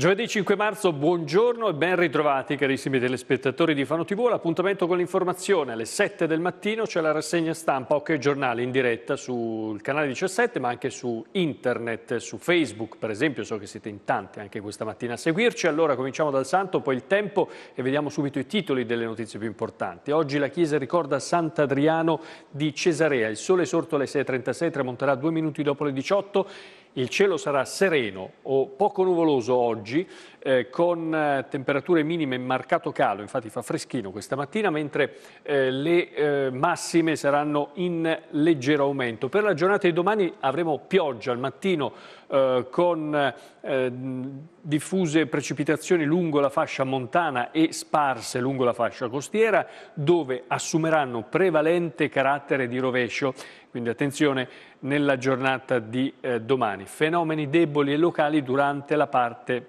Giovedì 5 marzo, buongiorno e ben ritrovati carissimi telespettatori di Fano TV. L'appuntamento con l'informazione alle 7 del mattino c'è la rassegna stampa Ok Giornale in diretta sul canale 17 ma anche su internet, su Facebook per esempio. So che siete in tanti anche questa mattina a seguirci. Allora cominciamo dal santo, poi il tempo e vediamo subito i titoli delle notizie più importanti. Oggi la chiesa ricorda Sant'Adriano di Cesarea. Il sole sorto alle 6.36 tramonterà due minuti dopo le 18 il cielo sarà sereno o poco nuvoloso oggi eh, con eh, temperature minime in marcato calo, infatti fa freschino questa mattina, mentre eh, le eh, massime saranno in leggero aumento. Per la giornata di domani avremo pioggia al mattino eh, con eh, diffuse precipitazioni lungo la fascia montana e sparse lungo la fascia costiera, dove assumeranno prevalente carattere di rovescio quindi attenzione nella giornata di eh, domani. Fenomeni deboli e locali durante la parte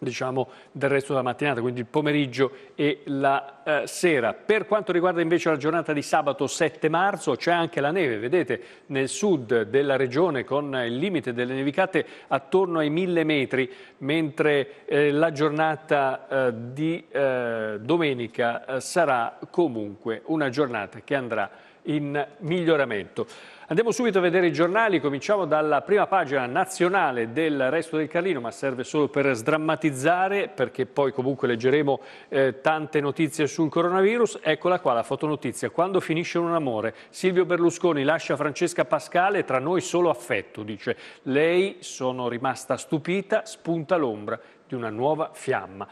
diciamo, del resto della mattinata, quindi il pomeriggio e la eh, sera. Per quanto riguarda invece la giornata di sabato 7 marzo c'è anche la neve, vedete, nel sud della regione con il limite delle nevicate attorno ai 1000 metri, mentre eh, la giornata eh, di eh, domenica eh, sarà comunque una giornata che andrà in miglioramento. Andiamo subito a vedere i giornali, cominciamo dalla prima pagina nazionale del resto del Carlino, ma serve solo per sdrammatizzare, perché poi comunque leggeremo eh, tante notizie sul coronavirus. Eccola qua la fotonotizia, quando finisce un amore, Silvio Berlusconi lascia Francesca Pascale, tra noi solo affetto, dice. Lei, sono rimasta stupita, spunta l'ombra di una nuova fiamma.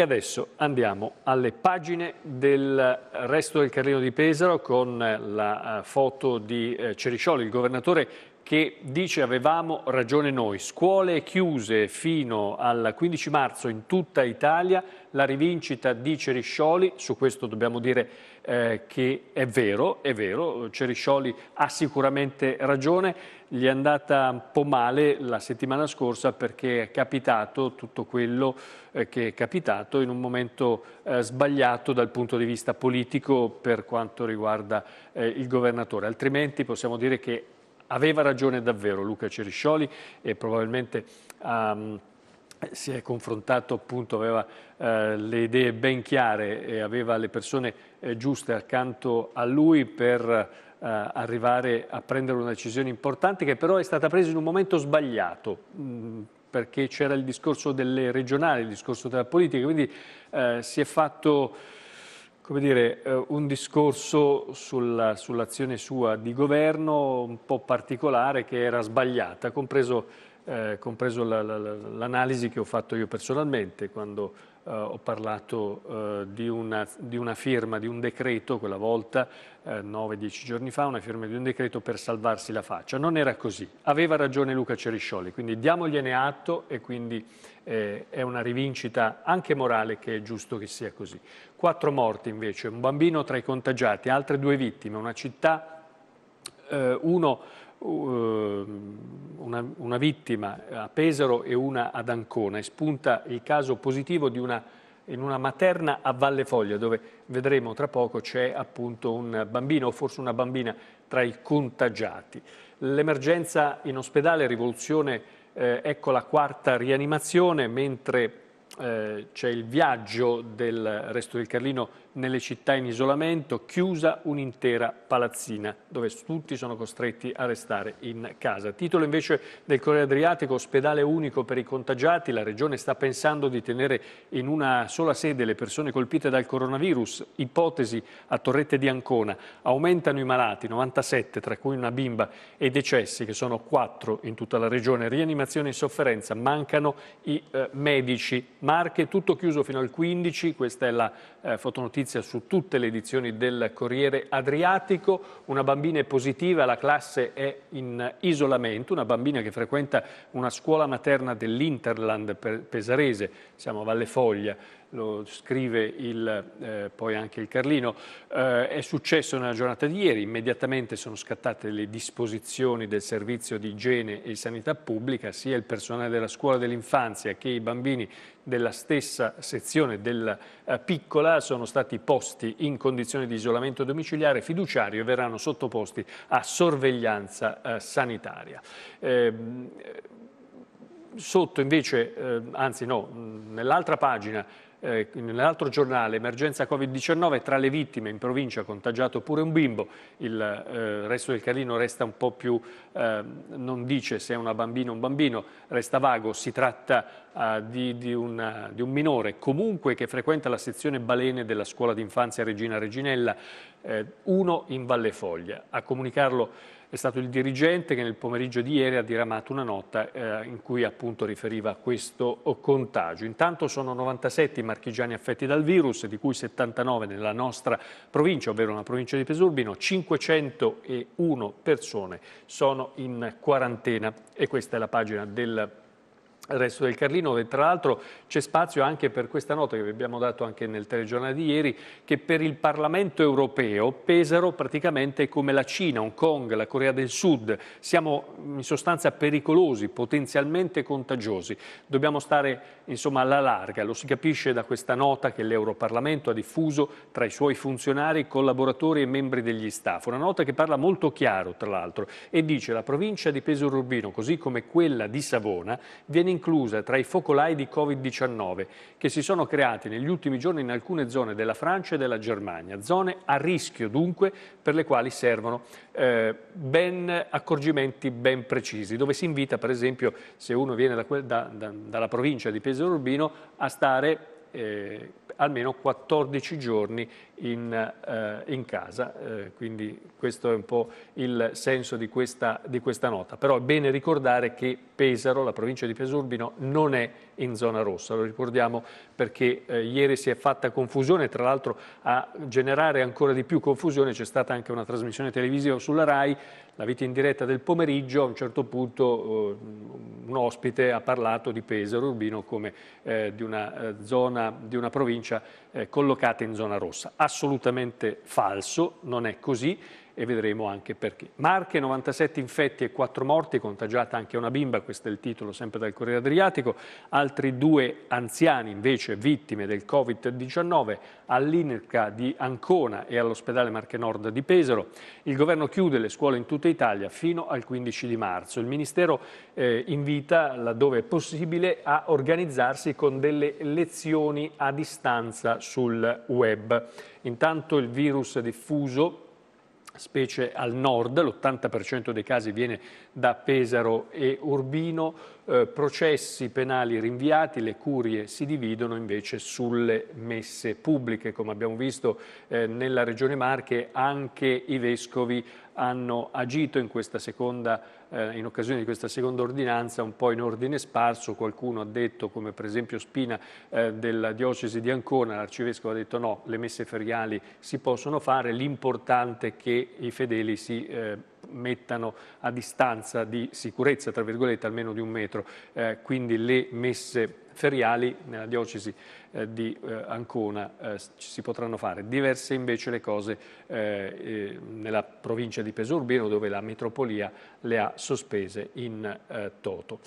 E adesso andiamo alle pagine del eh, resto del Carlino di Pesaro con eh, la eh, foto di Ceriscioli, il governatore che dice avevamo ragione noi, scuole chiuse fino al 15 marzo in tutta Italia, la rivincita di Ceriscioli, su questo dobbiamo dire eh, che è vero, è vero, Ceriscioli ha sicuramente ragione, gli è andata un po' male la settimana scorsa perché è capitato tutto quello eh, che è capitato in un momento eh, sbagliato dal punto di vista politico per quanto riguarda eh, il governatore, altrimenti possiamo dire che aveva ragione davvero Luca Ceriscioli e probabilmente um, si è confrontato appunto, aveva eh, le idee ben chiare e aveva le persone eh, giuste accanto a lui per eh, arrivare a prendere una decisione importante che però è stata presa in un momento sbagliato mh, mm, perché c'era il discorso delle regionali, il discorso della politica, quindi eh, si è fatto dire, eh, un discorso sulla, sull'azione sua di governo un po' particolare che era sbagliata, compreso, eh, compreso l'analisi la, la, che ho fatto io personalmente quando Uh, ho parlato uh, di, una, di, una, firma, di un decreto, quella volta, uh, eh, 9-10 giorni fa, una firma di un decreto per salvarsi la faccia. Non era così. Aveva ragione Luca Ceriscioli, quindi diamogliene atto e quindi eh, è una rivincita anche morale che è giusto che sia così. Quattro morti invece, un bambino tra i contagiati, altre due vittime, una città, uno Ehm, una, una, vittima a Pesaro e una ad Ancona e spunta il caso positivo di una, in una materna a Valle Foglia dove vedremo tra poco c'è appunto un bambino o forse una bambina tra i contagiati. L'emergenza in ospedale, rivoluzione, eh, ecco la quarta rianimazione, mentre eh, c'è il viaggio del Resto del Carlino nelle città in isolamento, chiusa un'intera palazzina, dove tutti sono costretti a restare in casa. Titolo invece del Corriere Adriatico, ospedale unico per i contagiati, la Regione sta pensando di tenere in una sola sede le persone colpite dal coronavirus, ipotesi a Torrette di Ancona, aumentano i malati, 97 tra cui una bimba e i decessi che sono 4 in tutta la Regione, rianimazione in sofferenza, mancano i eh, medici, Marche tutto chiuso fino al 15, questa è la eh, fotonotica notizia su tutte le edizioni del Corriere Adriatico, una bambina è positiva, la classe è in isolamento, una bambina che frequenta una scuola materna dell'Interland pesarese, siamo a Valle Foglia, lo scrive il, eh, poi anche il Carlino, eh, è successo nella giornata di ieri, immediatamente sono scattate le disposizioni del servizio di igiene e sanità pubblica, sia il personale della scuola dell'infanzia che i bambini della stessa sezione della eh, piccola sono stati posti in condizioni di isolamento domiciliare fiduciario e verranno sottoposti a sorveglianza eh, sanitaria ehm, sotto invece, eh, anzi no, nell'altra pagina eh, nell'altro giornale, emergenza Covid-19, tra le vittime in provincia contagiato pure un bimbo, il eh, resto del Carlino resta un po' più, eh, non dice se è una bambina o un bambino, resta vago, si tratta ah, di, di, una, di, un minore comunque che frequenta la sezione balene della scuola d'infanzia Regina Reginella, eh, uno in Valle Foglia. A comunicarlo è stato il dirigente che nel pomeriggio di ieri ha diramato una nota eh, in cui appunto riferiva a questo contagio. Intanto sono 97 i marchigiani affetti dal virus, di cui 79 nella nostra provincia, ovvero la provincia di Pesurbino, 501 persone sono in quarantena e questa è la pagina del il resto del Carlino, e tra l'altro c'è spazio anche per questa nota che vi abbiamo dato anche nel telegiornale di ieri, che per il Parlamento europeo Pesaro praticamente è come la Cina, Hong Kong, la Corea del Sud, siamo in sostanza pericolosi, potenzialmente contagiosi, dobbiamo stare insomma alla larga, lo si capisce da questa nota che l'Europarlamento ha diffuso tra i suoi funzionari, collaboratori e membri degli staff, una nota che parla molto chiaro tra l'altro e dice la provincia di Pesaro Urbino, così come quella di Savona, viene in inclusa tra i focolai di Covid-19 che si sono creati negli ultimi giorni in alcune zone della Francia e della Germania, zone a rischio dunque per le quali servono eh, ben accorgimenti ben precisi, dove si invita per esempio se uno viene da, da, da, dalla provincia di Pesaro Urbino a stare eh, almeno 14 giorni in, eh, in casa, eh, quindi questo è un po' il senso di questa, di questa, nota. Però è bene ricordare che Pesaro, la provincia di Pesurbino, non è in zona rossa, lo ricordiamo perché eh, ieri si è fatta confusione, tra l'altro a generare ancora di più confusione c'è stata anche una trasmissione televisiva sulla RAI, la vita in diretta del pomeriggio, a un certo punto eh, un ospite ha parlato di Pesaro Urbino come eh, di, una, eh, zona, di, una provincia eh, collocata in zona rossa. Assolutamente falso, non è così e vedremo anche perché. Marche, 97 infetti e 4 morti, contagiata anche una bimba, questo è il titolo sempre dal Corriere Adriatico, altri due anziani invece vittime del Covid-19 all'INCA di Ancona e all'ospedale Marche Nord di Pesaro. Il governo chiude le scuole in tutta Italia fino al 15 di marzo. Il Ministero eh, invita, laddove è possibile, a organizzarsi con delle lezioni a distanza sul web. Intanto il virus diffuso specie al nord, l'80% dei casi viene da Pesaro e Urbino, eh, processi penali rinviati, le curie si dividono invece sulle messe pubbliche, come abbiamo visto eh, nella Regione Marche anche i vescovi hanno agito in questa seconda eh, in occasione di questa seconda ordinanza un po' in ordine sparso, qualcuno ha detto, come per esempio Spina eh, della diocesi di Ancona, l'arcivescovo ha detto no, le messe feriali si possono fare, l'importante è che i fedeli si eh, mettano a distanza di sicurezza, tra virgolette, almeno di un metro, eh, quindi le messe feriali nella diocesi eh, di eh, Ancona eh, si potranno fare, diverse invece le cose eh, eh, nella provincia di Pesorbino dove la metropolia le ha sospese in toto.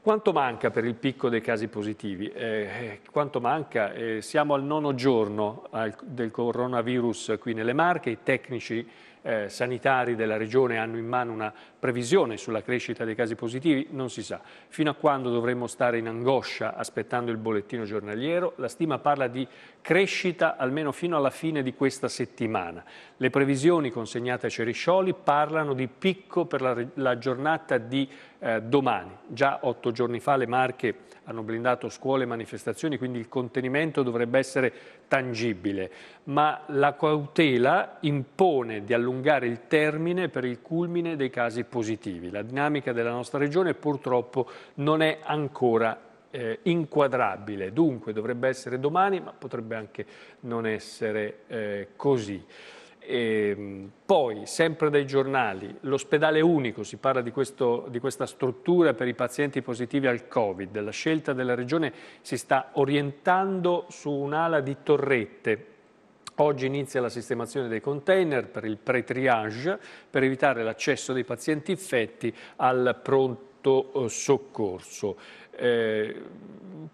Quanto manca per il picco dei casi positivi? Eh, quanto manca? Eh, siamo al nono giorno al, del coronavirus qui nelle Marche, i tecnici eh, sanitari della regione hanno in mano una previsione sulla crescita dei casi positivi, non si sa. Fino a quando dovremmo stare in angoscia aspettando il bollettino giornaliero? La stima parla di crescita almeno fino alla fine di questa settimana. Le previsioni consegnate a Ceriscioli parlano di picco per la, la giornata di eh, domani. Già otto giorni fa le Marche hanno blindato scuole e manifestazioni, quindi il contenimento dovrebbe essere tangibile, ma la cautela impone di allungare il termine per il culmine dei casi positivi. La dinamica della nostra regione purtroppo non è ancora eh, inquadrabile, dunque dovrebbe essere domani, ma potrebbe anche non essere eh, così. E ehm, poi, sempre dai giornali, l'ospedale unico, si parla di, questo, di, questa struttura per i pazienti positivi al Covid, la scelta della Regione si sta orientando su un'ala di torrette. Oggi inizia la sistemazione dei container per il pre-triage per evitare l'accesso dei pazienti infetti al pronto eh, soccorso. Eh,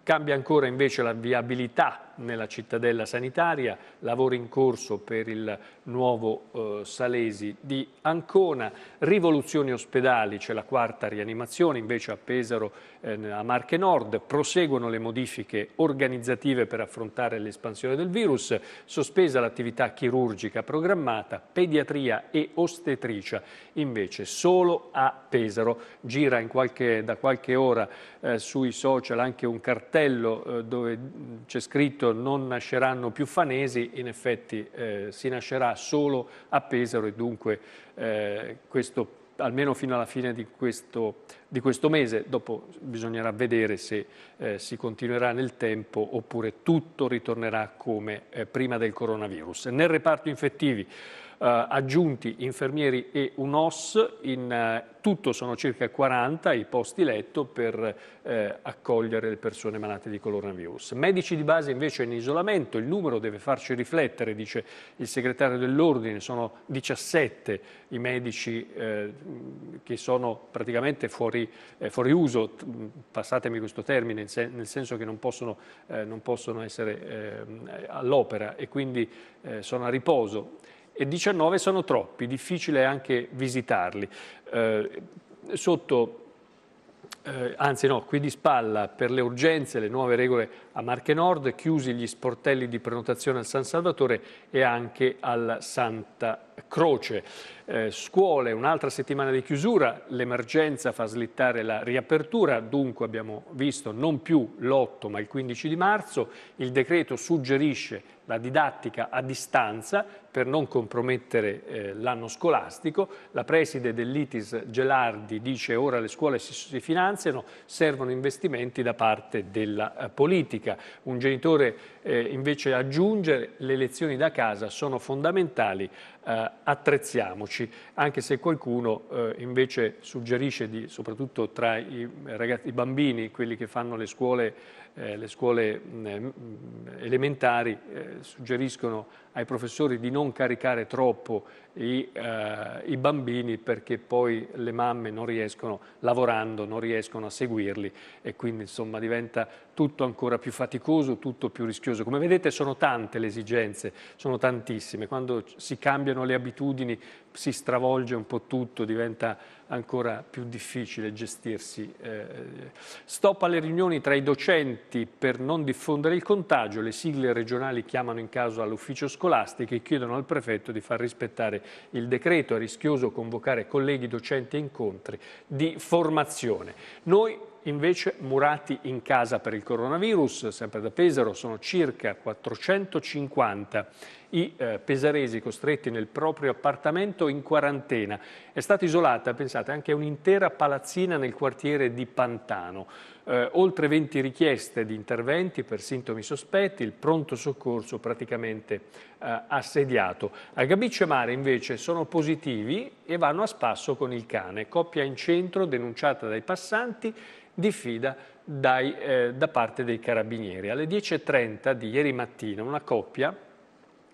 cambia ancora invece la viabilità nella cittadella sanitaria, lavoro in corso per il nuovo eh, Salesi di Ancona, rivoluzioni ospedali, c'è la quarta rianimazione invece a Pesaro eh, a Marche Nord, proseguono le modifiche organizzative per affrontare l'espansione del virus, sospesa l'attività chirurgica programmata, pediatria e ostetricia invece solo a Pesaro, gira qualche, da qualche ora eh, su sui social anche un cartello eh, dove c'è scritto non nasceranno più fanesi, in effetti eh, si nascerà solo a Pesaro e dunque eh, questo almeno fino alla fine di questo, di questo, mese, dopo bisognerà vedere se eh, si continuerà nel tempo oppure tutto ritornerà come eh, prima del coronavirus. Nel reparto infettivi eh, aggiunti infermieri e un OS, in eh, tutto sono circa 40 i posti letto per eh, accogliere le persone malate di coronavirus. Medici di base invece in isolamento, il numero deve farci riflettere, dice il segretario dell'Ordine, sono 17 i medici eh, che sono praticamente fuori, eh, fuori, uso, passatemi questo termine, nel senso che non possono, eh, non possono essere ehm, all'opera e quindi sono a riposo e 19 sono troppi, difficile anche visitarli. Eh, sotto, eh, anzi no, qui di spalla per le urgenze, le nuove regole a Marche Nord, chiusi gli sportelli di prenotazione al San Salvatore e anche alla Santa Croce eh, scuole, un'altra settimana di chiusura, l'emergenza fa slittare la riapertura, dunque abbiamo visto non più l'8 ma il 15 di marzo, il decreto suggerisce la didattica a distanza per non compromettere eh, l'anno scolastico. La preside dell'ITIS Gelardi dice ora le scuole si, si finanziano, servono investimenti da parte della eh, politica. Un genitore eh, invece aggiunge le lezioni da casa sono fondamentali eh, attrezziamoci, anche se qualcuno eh, invece suggerisce, di, soprattutto tra i, ragazzi, i bambini, quelli che fanno le scuole eh, le scuole mm, eh, mm, elementari eh, suggeriscono ai professori di non caricare troppo i, i, bambini perché poi le mamme non riescono, lavorando, non riescono a seguirli e quindi insomma diventa tutto ancora più faticoso, tutto più rischioso. Come vedete sono tante le esigenze, sono tantissime. Quando si cambiano le abitudini si stravolge un po' tutto, diventa ancora più difficile gestirsi. Eh, stop alle riunioni tra i docenti per non diffondere il contagio, le sigle regionali chiamano in caso all'ufficio scolastico e chiedono al prefetto di far rispettare il decreto, è rischioso convocare colleghi docenti a incontri di formazione. Noi Invece murati in casa per il coronavirus, sempre da Pesaro, sono circa 450 i eh, pesaresi costretti nel proprio appartamento in quarantena. È stata isolata, pensate, anche un'intera palazzina nel quartiere di Pantano. Eh, oltre 20 richieste di interventi per sintomi sospetti, il pronto soccorso praticamente eh, assediato. A Gabicce Mare invece sono positivi e vanno a spasso con il cane, coppia in centro denunciata dai passanti di fida dai, eh, da parte dei carabinieri. Alle 10.30 di ieri mattina una coppia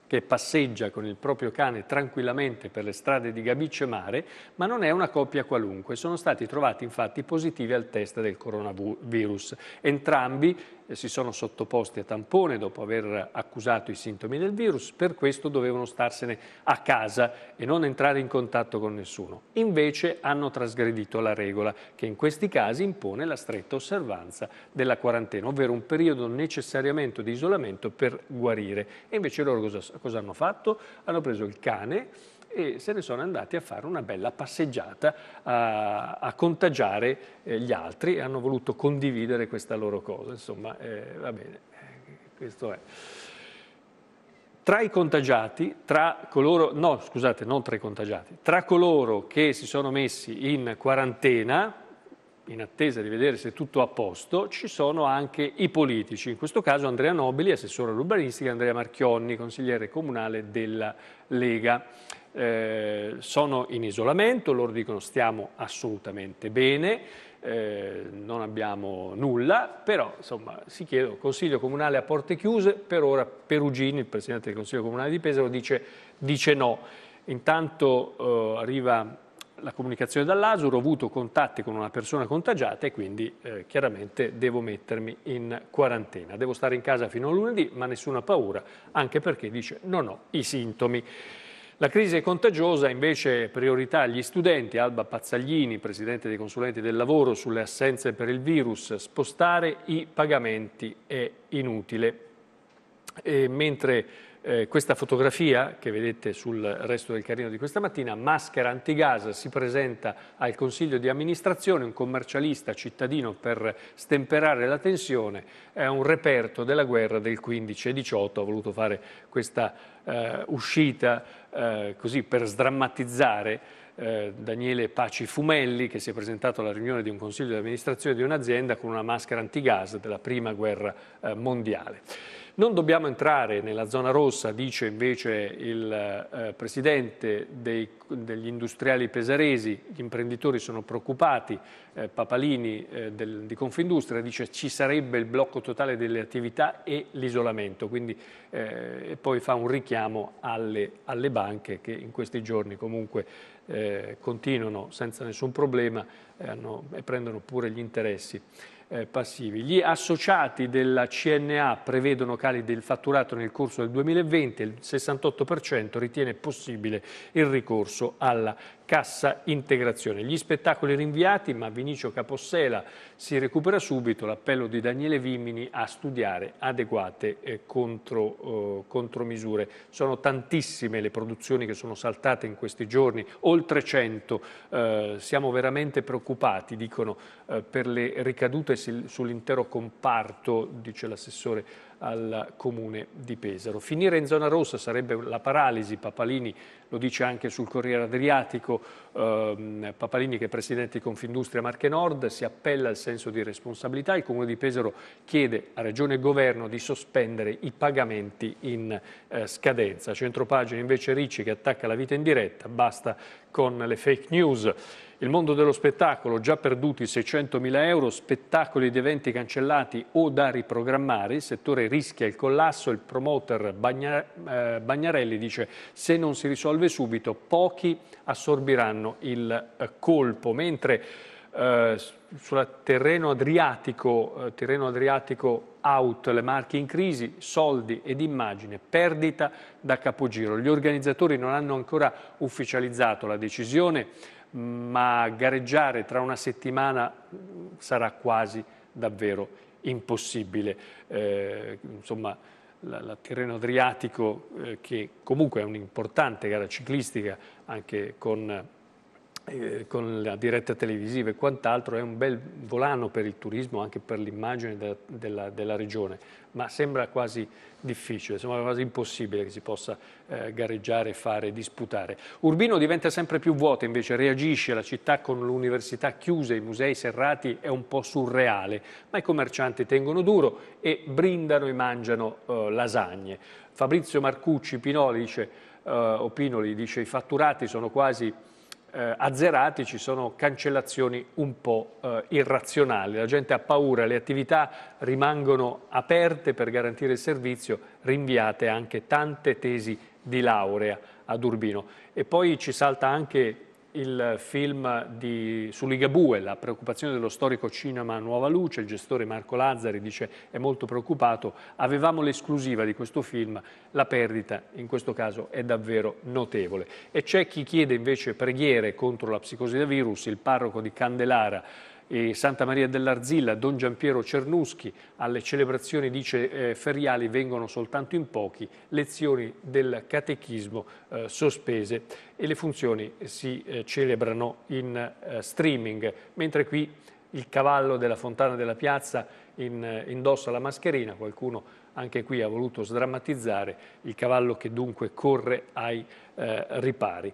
che passeggia con il proprio cane tranquillamente per le strade di Gabice Mare, ma non è una coppia qualunque. Sono stati trovati infatti positivi al test del coronavirus. Entrambi eh, si sono sottoposti a tampone dopo aver accusato i sintomi del virus, per questo dovevano starsene a casa e non entrare in contatto con nessuno. Invece hanno trasgredito la regola che in questi casi impone la stretta osservanza della quarantena, ovvero un periodo necessariamente di isolamento per guarire. E invece loro cosa, cosa hanno fatto? Hanno preso il cane, e se ne sono andati a fare una bella passeggiata a, a contagiare eh, gli altri e hanno voluto condividere questa loro cosa. Insomma, eh, va bene, eh, questo è. Tra i contagiati, tra coloro, no scusate, non tra i contagiati, tra coloro che si sono messi in quarantena, in attesa di vedere se è tutto a posto, ci sono anche i politici, in questo caso Andrea Nobili, assessore all'urbanistica, Andrea Marchionni, consigliere comunale della Lega eh, sono in isolamento, loro dicono stiamo assolutamente bene, eh, non abbiamo nulla, però insomma si chiede, Consiglio Comunale a porte chiuse, per ora Perugini, il Presidente del Consiglio Comunale di Pesaro, dice, dice no. Intanto eh, arriva la comunicazione dall'Asur, ho avuto contatti con una persona contagiata e quindi eh, chiaramente devo mettermi in quarantena. Devo stare in casa fino a lunedì, ma nessuna paura, anche perché dice non ho i sintomi. La crisi è contagiosa, invece priorità agli studenti. Alba Pazzaglini, presidente dei consulenti del lavoro, sulle assenze per il virus. Spostare i pagamenti è inutile. E mentre eh, questa fotografia che vedete sul resto del carino di questa mattina, maschera antigas, si presenta al consiglio di amministrazione, un commercialista cittadino per stemperare la tensione, è un reperto della guerra del 15 e 18, ha voluto fare questa eh, uscita eh, così per sdrammatizzare eh, Daniele Paci Fumelli che si è presentato alla riunione di un consiglio di amministrazione di un'azienda con una maschera antigas della prima guerra eh, mondiale. Non dobbiamo entrare nella zona rossa, dice invece il eh, presidente dei, degli industriali pesaresi, gli imprenditori sono preoccupati, eh, Papalini eh, del, di Confindustria dice ci sarebbe il blocco totale delle attività e l'isolamento, quindi eh, e poi fa un richiamo alle, alle, banche che in questi giorni comunque eh, continuano senza nessun problema eh, hanno, e prendono pure gli interessi eh, passivi. Gli associati della CNA prevedono cali del fatturato nel corso del 2020, il 68% ritiene possibile il ricorso alla cassa integrazione. Gli spettacoli rinviati, ma Vinicio Capossela si recupera subito, l'appello di Daniele Vimini a studiare adeguate eh, contro, eh, contromisure. Sono tantissime le produzioni che sono saltate in questi giorni, oltre 100. Eh, siamo veramente preoccupati, dicono, eh, per le ricadute sull'intero comparto, dice l'assessore al comune di Pesaro. Finire in zona rossa sarebbe la paralisi, Papalini lo dice anche sul Corriere Adriatico, eh, Paparini che è presidente di Confindustria Marche Nord, si appella al senso di responsabilità, il Comune di Pesaro chiede a Regione e Governo di sospendere i pagamenti in eh, scadenza. Centropagine invece Ricci che attacca la vita in diretta, basta con le fake news. Il mondo dello spettacolo, già perduti 600.000 euro, spettacoli ed eventi cancellati o da riprogrammare, il settore rischia il collasso, il promoter Bagna, eh, Bagnarelli dice se non si risolve subito pochi assorbiranno il eh, colpo, mentre eh, sul terreno adriatico, eh, terreno adriatico out, le marche in crisi, soldi ed immagine, perdita da capogiro. Gli organizzatori non hanno ancora ufficializzato la decisione, ma gareggiare tra una settimana mm, sarà quasi davvero impossibile. Eh, insomma, la Tirreno adriatico, eh, che comunque è un'importante gara ciclistica, anche con eh, con la diretta televisiva e quant'altro, è un bel volano per il turismo, anche per l'immagine de, della, della, regione, ma sembra quasi difficile, sembra quasi impossibile che si possa eh, gareggiare, fare, disputare. Urbino diventa sempre più vuota invece reagisce, la città con l'università chiuse, i musei serrati è un po' surreale, ma i commercianti tengono duro e brindano e mangiano eh, lasagne. Fabrizio Marcucci Pinoli dice, eh, Opinoli dice i fatturati sono quasi eh, azzerati, ci sono cancellazioni un po' eh, irrazionali. La gente ha paura, le attività rimangono aperte per garantire il servizio, rinviate anche tante tesi di laurea ad Urbino. E poi ci salta anche il film di, su Ligabue, la preoccupazione dello storico cinema Nuova Luce, il gestore Marco Lazzari dice è molto preoccupato, avevamo l'esclusiva di questo film, la perdita in questo caso è davvero notevole. E c'è chi chiede invece preghiere contro la psicosi da virus, il parroco di Candelara e Santa Maria dell'Arzilla, Don Giampiero Cernuschi, alle celebrazioni dice eh, feriali vengono soltanto in pochi, lezioni del catechismo eh, sospese e le funzioni si eh, celebrano in eh, streaming, mentre qui il cavallo della Fontana della Piazza in, eh, indossa la mascherina, qualcuno anche qui ha voluto sdrammatizzare il cavallo che dunque corre ai eh, ripari.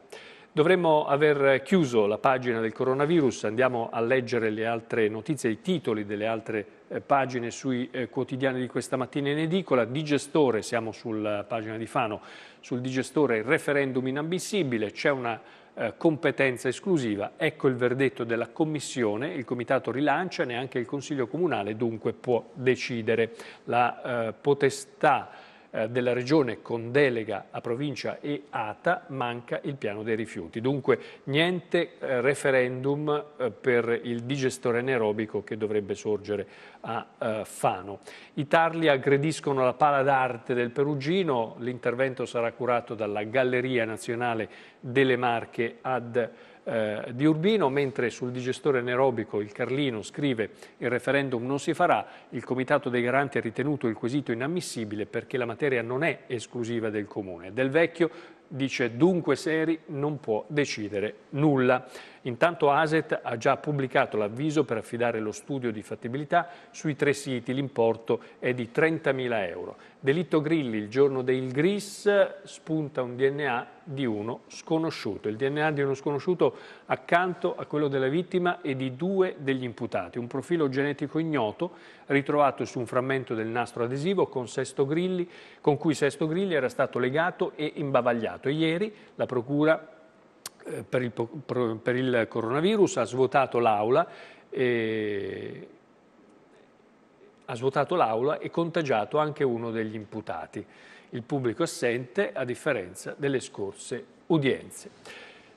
Dovremmo aver chiuso la pagina del coronavirus, andiamo a leggere le altre notizie, i titoli delle altre eh, pagine sui eh, quotidiani di questa mattina in edicola. Digestore, siamo sulla pagina di Fano, sul digestore referendum inambissibile, c'è una eh, competenza esclusiva. Ecco il verdetto della Commissione, il Comitato rilancia, neanche il Consiglio Comunale dunque può decidere. La eh, potestà eh, della Regione con delega a provincia e ATA manca il piano dei rifiuti. Dunque niente eh, referendum eh, per il digestore anaerobico che dovrebbe sorgere a Fano. I tarli aggrediscono la pala d'arte del Perugino, l'intervento sarà curato dalla Galleria Nazionale delle Marche ad Fano eh, di Urbino, mentre sul digestore anaerobico il Carlino scrive il referendum non si farà, il Comitato dei Garanti ha ritenuto il quesito inammissibile perché la materia non è esclusiva del Comune. Del Vecchio dice dunque Seri non può decidere nulla. Intanto ASET ha già pubblicato l'avviso per affidare lo studio di fattibilità sui tre siti, l'importo è di 30.000 euro. Delitto Grilli, il giorno del Gris, spunta un DNA di uno sconosciuto. Il DNA di uno sconosciuto accanto a quello della vittima e di due degli imputati. Un profilo genetico ignoto ritrovato su un frammento del nastro adesivo con, Grilli, con cui Sesto Grilli era stato legato e imbavagliato. E ieri la procura eh, per, il, per il coronavirus ha svuotato l'aula e eh, ha svuotato l'aula e contagiato anche uno degli imputati, il pubblico assente a differenza delle scorse udienze.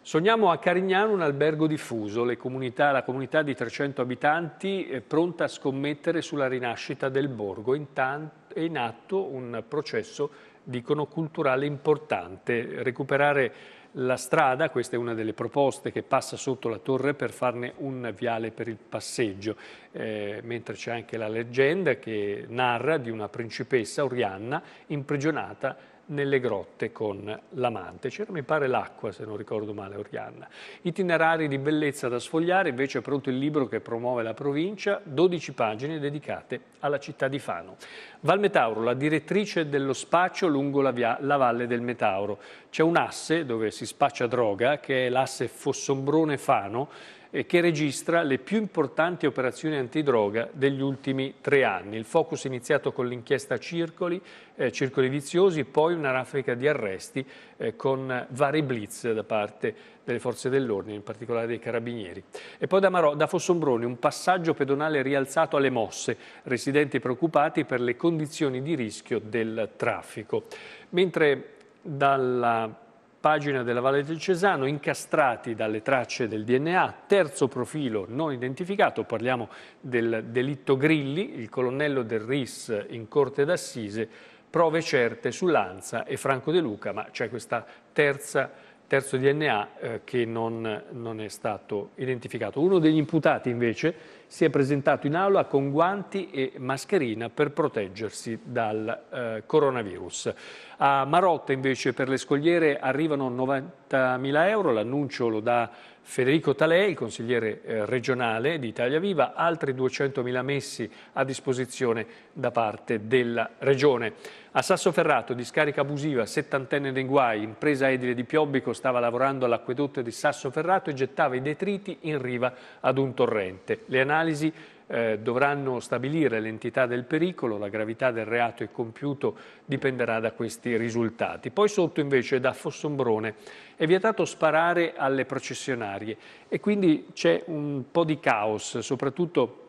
Sogniamo a Carignano un albergo diffuso, comunità, la comunità di 300 abitanti è eh, pronta a scommettere sulla rinascita del borgo, intanto è in atto un processo, dicono, culturale importante, recuperare la strada, questa è una delle proposte che passa sotto la torre per farne un viale per il passeggio, eh, mentre c'è anche la leggenda che narra di una principessa, Orianna, imprigionata nelle grotte con l'amante. C'era, mi pare, l'acqua, se non ricordo male, Orianna. Itinerari di bellezza da sfogliare, invece è pronto il libro che promuove la provincia, 12 pagine dedicate alla città di Fano. Val Metauro, la direttrice dello spaccio lungo la, via, la valle del Metauro. C'è un asse dove si spaccia droga, che è l'asse Fossombrone-Fano, eh, che registra le più importanti operazioni antidroga degli ultimi tre anni. Il focus è iniziato con l'inchiesta Circoli, eh, Circoli Viziosi, poi una raffica di arresti eh, con vari blitz da parte delle forze dell'ordine, in particolare dei carabinieri. E poi da, Marò, da Fossombrone un passaggio pedonale rialzato alle mosse, residenti preoccupati per le condizioni di rischio del traffico. Mentre dalla pagina della Valle del Cesano, incastrati dalle tracce del DNA, terzo profilo non identificato, parliamo del delitto Grilli, il colonnello del RIS in corte d'assise, prove certe su Lanza e Franco De Luca, ma c'è questa terza terzo DNA eh, che non, non, è stato identificato. Uno degli imputati invece si è presentato in aula con guanti e mascherina per proteggersi dal eh, coronavirus. A Marotta invece per le scogliere arrivano 90.000 euro, l'annuncio lo dà Federico Talè, il consigliere eh, regionale di Italia Viva, altri 200.000 messi a disposizione da parte della Regione. A Sassoferrato, discarica abusiva, settantenne dei guai, impresa edile di Piobbico stava lavorando all'acquedotto di Sassoferrato e gettava i detriti in riva ad un torrente. Le analisi eh, dovranno stabilire l'entità del pericolo, la gravità del reato e compiuto dipenderà da questi risultati. Poi sotto invece da Fossombrone è vietato sparare alle processionarie e quindi c'è un po' di caos, soprattutto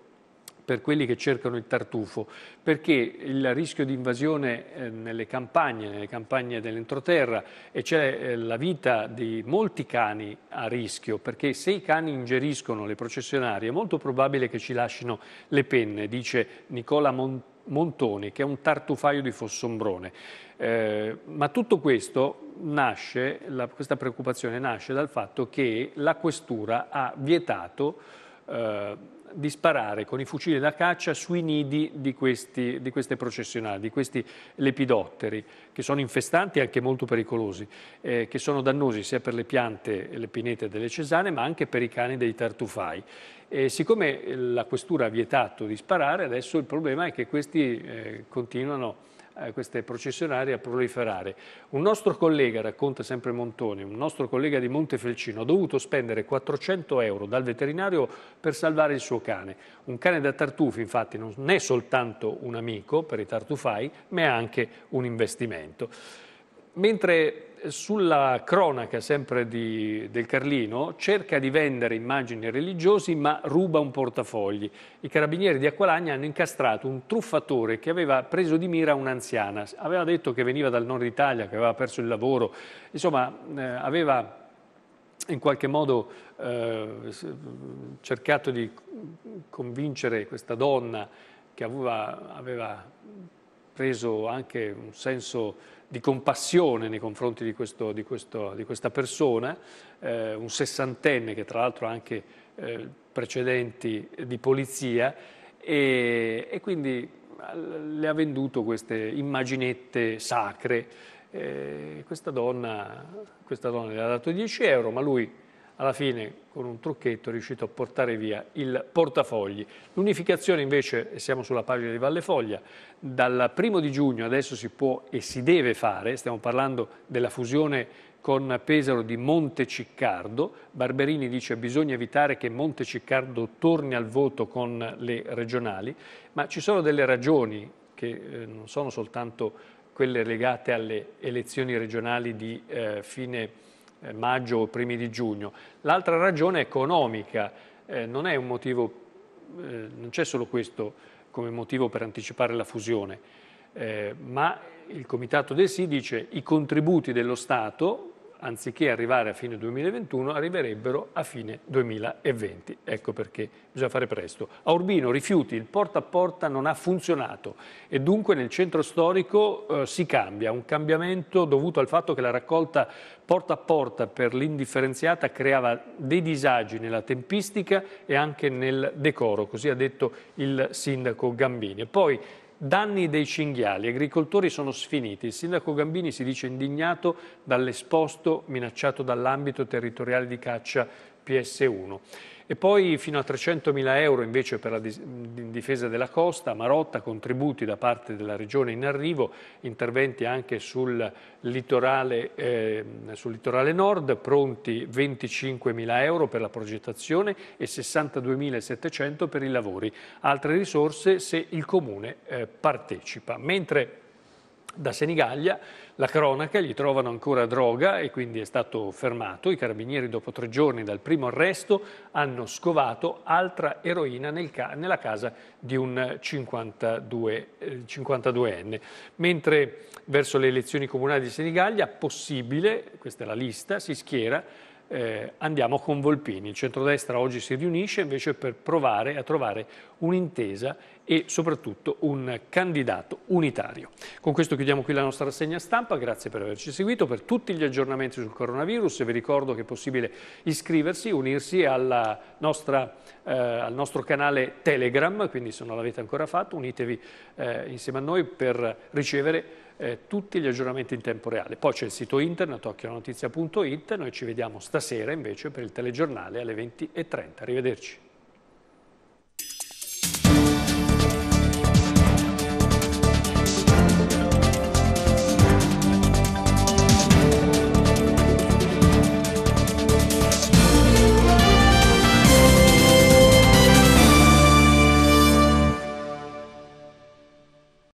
per quelli che cercano il tartufo, perché il rischio di invasione eh, nelle campagne, nelle campagne dell'entroterra e c'è eh, la vita di molti cani a rischio, perché se i cani ingeriscono le processionarie è molto probabile che ci lasciano le penne, dice Nicola Montoni, che è un tartufaio di Fossombrone. Eh, ma tutto questo nasce, la, questa preoccupazione nasce dal fatto che la questura ha vietato eh, di sparare con i fucili da caccia sui nidi di, questi, di, queste processionali, di questi lepidotteri, che sono infestanti e anche molto pericolosi, eh, che sono dannosi sia per le piante e le pinete delle cesane, ma anche per i cani dei tartufai. E siccome la questura ha vietato di sparare, adesso il problema è che questi eh, continuano eh, queste processionarie a proliferare. Un nostro collega, racconta sempre Montoni, un nostro collega di Montefelcino ha dovuto spendere 400 euro dal veterinario per salvare il suo cane. Un cane da tartufi infatti non è soltanto un amico per i tartufai ma è anche un investimento. Mentre sulla cronaca sempre di, del Carlino cerca di vendere immagini religiosi ma ruba un portafogli. I carabinieri di Acqualagna hanno incastrato un truffatore che aveva preso di mira un'anziana. Aveva detto che veniva dal nord Italia, che aveva perso il lavoro, insomma eh, aveva in qualche modo eh, cercato di convincere questa donna che aveva, aveva preso anche un senso di compassione nei confronti di, questo, di, questo, di questa persona, eh, un sessantenne che tra l'altro ha anche eh, precedenti di polizia e, e, quindi eh, le ha venduto queste immaginette sacre. Eh, questa, donna, questa donna le ha dato 10 euro, ma lui alla fine con un trucchetto è riuscito a portare via il portafogli. L'unificazione invece, e siamo sulla pagina di Valle Foglia, dal primo di giugno adesso si può e si deve fare, stiamo parlando della fusione con Pesaro di Monteciccardo. Barberini dice che bisogna evitare che Monteciccardo torni al voto con le regionali, ma ci sono delle ragioni che eh, non sono soltanto quelle legate alle elezioni regionali di eh, fine eh, maggio o primi di giugno. L'altra ragione è economica, eh, non eh, c'è eh, solo questo come motivo per anticipare la fusione, eh, ma il Comitato del Sì dice che i contributi dello Stato anziché arrivare a fine 2021, arriverebbero a fine 2020. Ecco perché bisogna fare presto. A Urbino rifiuti, il porta a porta non ha funzionato e dunque nel centro storico eh, si cambia, un cambiamento dovuto al fatto che la raccolta porta a porta per l'indifferenziata creava dei disagi nella tempistica e anche nel decoro, così ha detto il sindaco Gambini. E poi Danni dei cinghiali, agricoltori sono sfiniti. Il sindaco Gambini si dice indignato dall'esposto minacciato dall'ambito territoriale di caccia PS1. E poi fino a 300.000 euro invece per la difesa della costa, Marotta, contributi da parte della Regione in arrivo, interventi anche sul litorale, eh, sul litorale nord, pronti 25.000 euro per la progettazione e 62.700 per i lavori. Altre risorse se il Comune eh, partecipa. Mentre da Senigallia la cronaca gli trovano ancora droga e quindi è stato fermato. I carabinieri dopo tre giorni dal primo arresto hanno scovato altra eroina nel ca- nella casa di un 52, eh, 52enne. Mentre verso le elezioni comunali di Senigallia, possibile, questa è la lista, si schiera eh, andiamo con Volpini. Il centrodestra oggi si riunisce invece per provare a trovare un'intesa e soprattutto un candidato unitario. Con questo chiudiamo qui la nostra rassegna stampa, grazie per averci seguito, per tutti gli aggiornamenti sul coronavirus vi ricordo che è possibile iscriversi, unirsi nostra, eh, al nostro canale Telegram, quindi se non l'avete ancora fatto unitevi eh, insieme a noi per ricevere eh, tutti gli aggiornamenti in tempo reale. Poi c'è il sito internet occhionotizia.it, noi ci vediamo stasera invece per il telegiornale alle 20.30. Arrivederci.